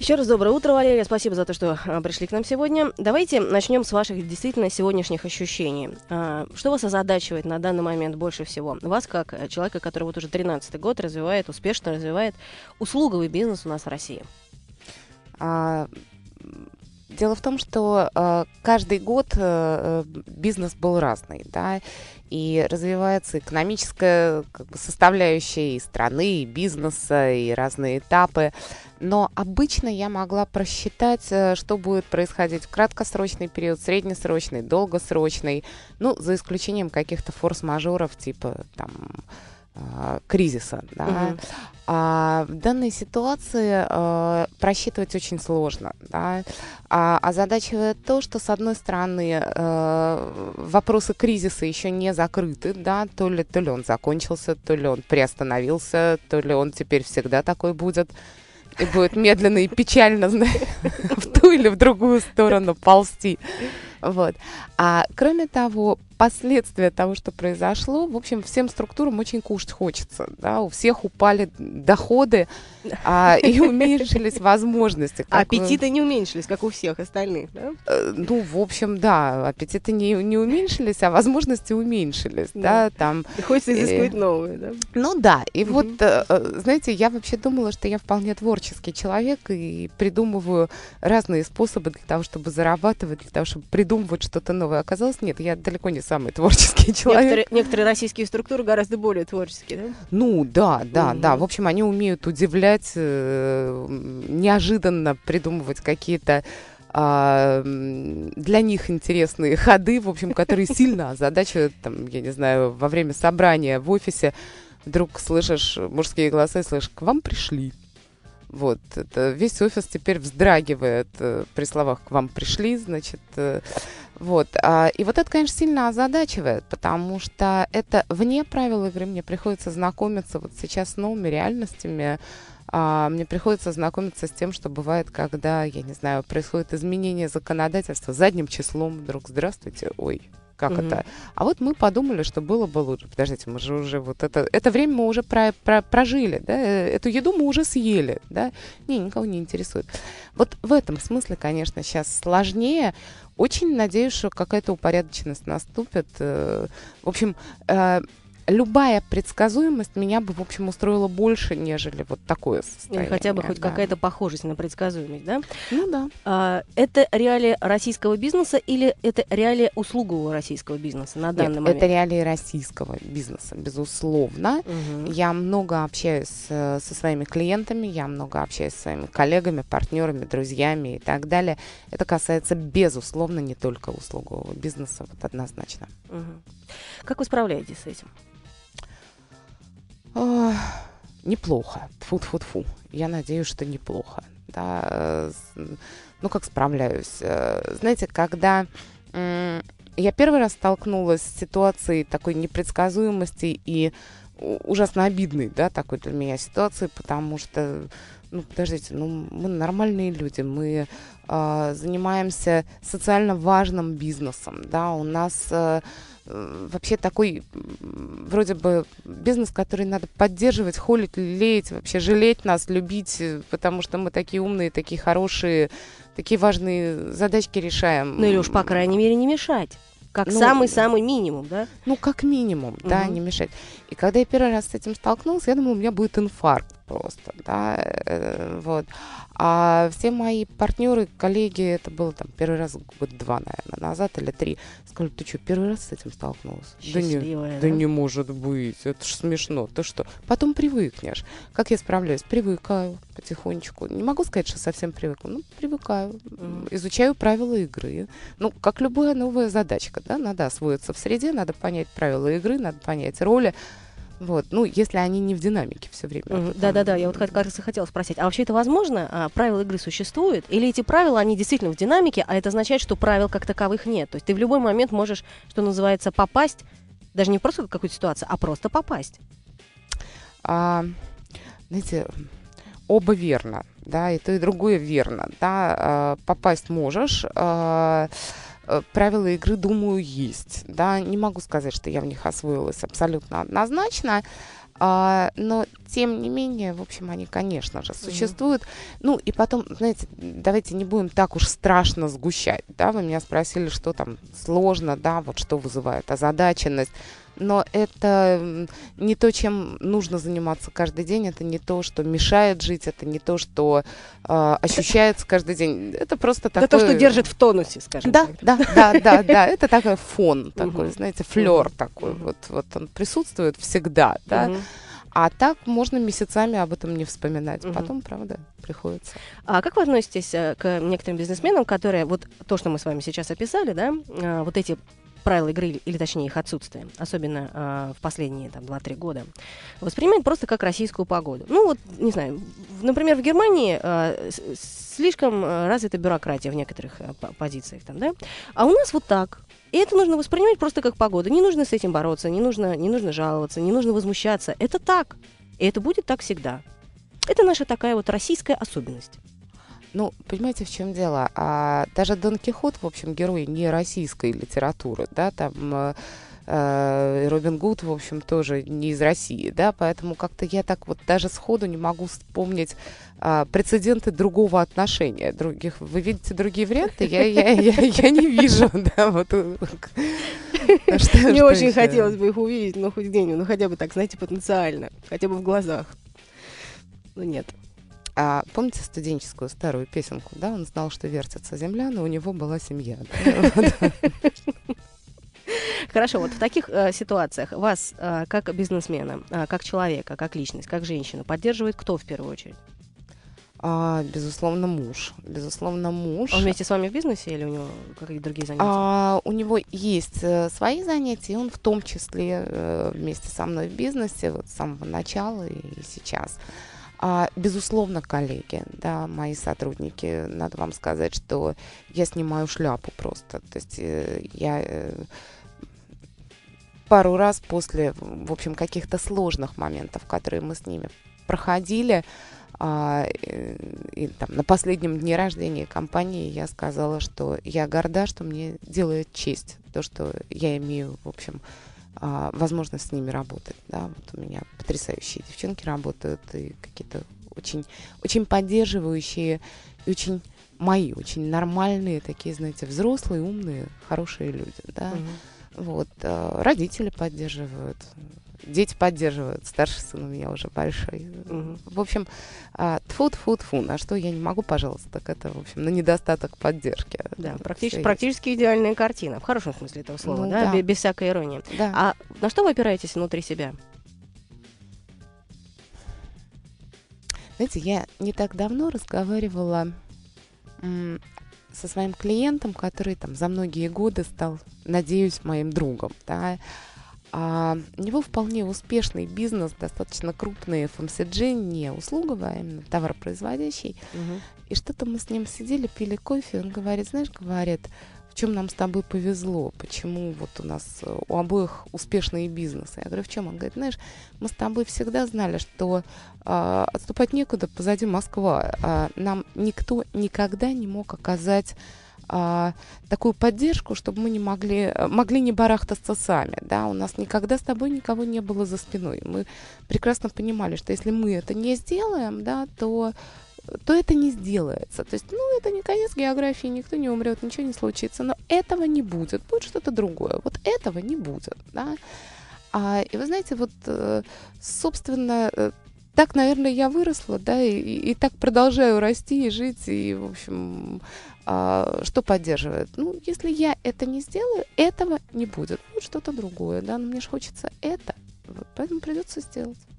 Еще раз доброе утро, Валерия. Спасибо за то, что а, пришли к нам сегодня. Давайте начнем с ваших действительно сегодняшних ощущений. А, что вас озадачивает на данный момент больше всего? Вас, как э, человека, который вот уже 13 год развивает, успешно развивает услуговый бизнес у нас в России. А, Дело в том, что э, каждый год э, э, бизнес был разный, да, и развивается экономическая как бы, составляющая и страны, и бизнеса, и разные этапы. Но обычно я могла просчитать, э, что будет происходить в краткосрочный период, среднесрочный, долгосрочный, ну, за исключением каких-то форс-мажоров, типа там а, кризиса. Да? Угу. А в данной ситуации э, просчитывать очень сложно. Да? А, а задача то, что, с одной стороны, э, вопросы кризиса еще не закрыты, да, то ли, то ли он закончился, то ли он приостановился, то ли он теперь всегда такой будет и будет медленно и печально в ту или в другую сторону ползти. Вот. А кроме того, последствия того, что произошло, в общем, всем структурам очень кушать хочется. Да? У всех упали доходы а, и уменьшились возможности. Как... Э, аппетиты не уменьшились, как у всех остальных, да? Э, ну, в общем, да, аппетиты не, не уменьшились, а возможности уменьшились. Да, там... И хочется э, изыскивать новые, да? Ну да, и вот, знаете, я вообще думала, что я вполне творческий человек и придумываю разные способы для того, чтобы зарабатывать, для того, чтобы придумывать что-то новое. Оказалось, нет, я далеко не самые творческие человек. Некоторые, некоторые российские структуры гораздо более творческие, да? Ну, да, да, mm. да. В общем, они умеют удивлять, э, неожиданно придумывать какие-то а, для них интересные ходы, в общем, которые сильно озадачивают, там, я не знаю, во время собрания в офисе вдруг слышишь мужские голоса и слышишь, к вам пришли. Вот, это весь офис теперь вздрагивает э, при словах «к вам пришли», значит, э, вот. А, и вот это, конечно, сильно озадачивает, потому что это вне правил игры. Мне приходится знакомиться вот сейчас с новыми реальностями, а, мне приходится знакомиться с тем, что бывает, когда, я не знаю, происходит изменение законодательства задним числом, вдруг здравствуйте, ой, как угу. это. А вот мы подумали, что было бы лучше. Подождите, мы же уже вот это, это время мы уже про, про, прожили, да, э, эту еду мы уже съели, да. Не, никого не интересует. Вот в этом смысле, конечно, сейчас сложнее. Очень надеюсь, что какая-то упорядоченность наступит. Э, в общем, э, любая предсказуемость меня бы, в общем, устроила больше, нежели вот такое состояние. Или хотя бы хоть да. какая-то похожесть на предсказуемость, да? Ну да. А, это реалии российского бизнеса или это реалии услугового российского бизнеса на данный Нет, момент? это реалии российского бизнеса, безусловно. Угу. Я много общаюсь э, со своими клиентами, я много общаюсь со своими коллегами, партнерами, друзьями и так далее. Это касается, безусловно, не только услугового бизнеса, вот однозначно. Угу. Как вы справляетесь с этим? неплохо. Тфу-тфу-тфу. Я надеюсь, что неплохо. Да, ну, как справляюсь. Э, знаете, когда я первый раз столкнулась с ситуацией такой непредсказуемости и ужасно обидной, да, такой для меня ситуации, потому что, ну, подождите, ну, мы нормальные люди, мы э, занимаемся социально важным бизнесом, да, у нас э, Э, вообще такой вроде бы бизнес, который надо поддерживать, холить, лелеять, вообще жалеть нас, любить, э, потому что мы такие умные, такие хорошие, такие важные задачки решаем. Ну или уж, по крайней мере, не мешать. Как ну, самый-самый ну, минимум, да? Ну, как минимум, угу. да, не мешать. И когда я первый раз с этим столкнулся, я думала, у меня будет инфаркт просто, да, э, вот. А все мои партнеры, коллеги, это было там первый раз год два, наверное, назад или три, сказали, ты что, первый раз с этим столкнулась? Счастливая, да не, да? да не может быть, это же смешно, ты что? Потом привыкнешь. Как я справляюсь? Привыкаю потихонечку. Не могу сказать, что совсем привыкла, ну, привыкаю. Mm. Изучаю правила игры. Ну, как любая новая задачка, да, надо освоиться в среде, надо понять правила игры, надо понять роли, вот, ну, если они не в динамике все время. Да, да, да. Я вот как раз и хотела спросить, а вообще это возможно? А, правила игры существуют? Или эти правила, они действительно в динамике, а это означает, что правил как таковых нет? То есть ты в любой момент можешь, что называется, попасть, даже не просто в какую-то ситуацию, а просто попасть. А, знаете, оба верно, да, и то, и другое верно, да, а, попасть можешь, а, Э, правила игры, думаю, есть. Да, не могу сказать, что я в них освоилась абсолютно однозначно. А, но, тем не менее, в общем, они, конечно же, существуют. Mm-hmm. Ну, и потом, знаете, давайте не будем так уж страшно сгущать, да, вы меня спросили, что там сложно, да, вот что вызывает озадаченность но это не то, чем нужно заниматься каждый день, это не то, что мешает жить, это не то, что э, а, ощущается каждый день. Это просто такое... Это то, что держит в тонусе, скажем да, так. Да, да, да, да. Это такой фон такой, знаете, флер такой. Вот, вот он присутствует всегда, да. А так можно месяцами об этом не вспоминать. Угу. Потом, правда, приходится. А как вы относитесь э, к некоторым бизнесменам, которые вот то, что мы с вами сейчас описали, да, а, вот эти правила игры, или точнее их отсутствие, особенно э, в последние там, 2-3 года, воспринимают просто как российскую погоду. Ну вот, не знаю, например, в Германии э, слишком а, развита бюрократия в некоторых э, позициях, там, да? а у нас вот так. И это нужно воспринимать просто как погоду. Не нужно с этим бороться, не нужно, не нужно жаловаться, не нужно возмущаться. Это так. И это будет так всегда. Это наша такая вот российская особенность. Ну, понимаете, в чем дело? А, даже Дон Кихот, в общем, герой не российской литературы, да, там... Э, э Робин Гуд, в общем, тоже не из России, да, поэтому как-то я так вот даже сходу не могу вспомнить а, прецеденты другого отношения, других. Вы видите другие варианты? Я, я, я, я не вижу, да, вот. Э, э, что, Мне что очень еще? хотелось бы их увидеть, но хоть где-нибудь, ну хотя бы так, знаете, потенциально, хотя бы в глазах. Ну нет. А, помните студенческую старую песенку, да? Он знал, что вертится земля, но у него была семья. Хорошо, вот в таких э, ситуациях вас, э, как бизнесмена, э, как человека, как личность, как женщину, поддерживает кто в первую очередь? А, безусловно, муж. Безусловно, муж. Он вместе с вами в бизнесе или у него какие-то другие а, занятия? А, у него есть э, свои занятия, и он в том числе э, вместе со мной в бизнесе вот с самого начала и сейчас. А, безусловно, коллеги, да, мои сотрудники, надо вам сказать, что я снимаю шляпу просто. То есть э, я э, пару раз после, в общем, каких-то сложных моментов, которые мы с ними проходили, а, э, и, там, на последнем дне рождения компании я сказала, что я горда, что мне делает честь то, что я имею, в общем, а, возможность с ними работать. Да? Вот у меня потрясающие девчонки работают и какие-то очень, очень поддерживающие и очень мои, очень нормальные такие, знаете, взрослые, умные, хорошие люди, да. Угу. Вот, а, родители поддерживают, дети поддерживают. Старший сын у меня уже большой. Угу. В общем, а, тфу тфу тфу на что я не могу пожалуйста, так это, в общем, на недостаток поддержки. Да, практически, практически идеальная картина, в хорошем смысле этого слова, ну, да? да, без всякой иронии. Да. А на что вы опираетесь внутри себя? Знаете, я не так давно разговаривала со своим клиентом, который там за многие годы стал, надеюсь, моим другом. Да? А, у него вполне успешный бизнес, достаточно крупный FMCG, не услуговый, а именно товаропроизводящий. Угу. И что-то мы с ним сидели, пили кофе, он говорит, знаешь, говорит, в чем нам с тобой повезло, почему вот у нас э, у обоих успешные бизнесы. Я говорю, в чем? Он говорит, знаешь, мы с тобой всегда знали, что э, отступать некуда, позади Москва. Э, нам никто никогда не мог оказать а, такую поддержку, чтобы мы не могли, э, могли не барахтаться сами. Да? У нас никогда с тобой никого не было за спиной. Мы прекрасно понимали, что если мы это не сделаем, да, то то это не сделается. То есть, ну, это не конец географии, никто не умрет, ничего не случится, но этого не будет, будет что-то другое. Вот этого не будет, да. А, и вы знаете, вот, э, собственно, э, так, наверное, я выросла, да, и, и, так продолжаю расти и жить, и, в общем, а, что поддерживает. Ну, если я это не сделаю, этого не будет. Ну, что-то другое, да, но мне же хочется это, поэтому придется сделать.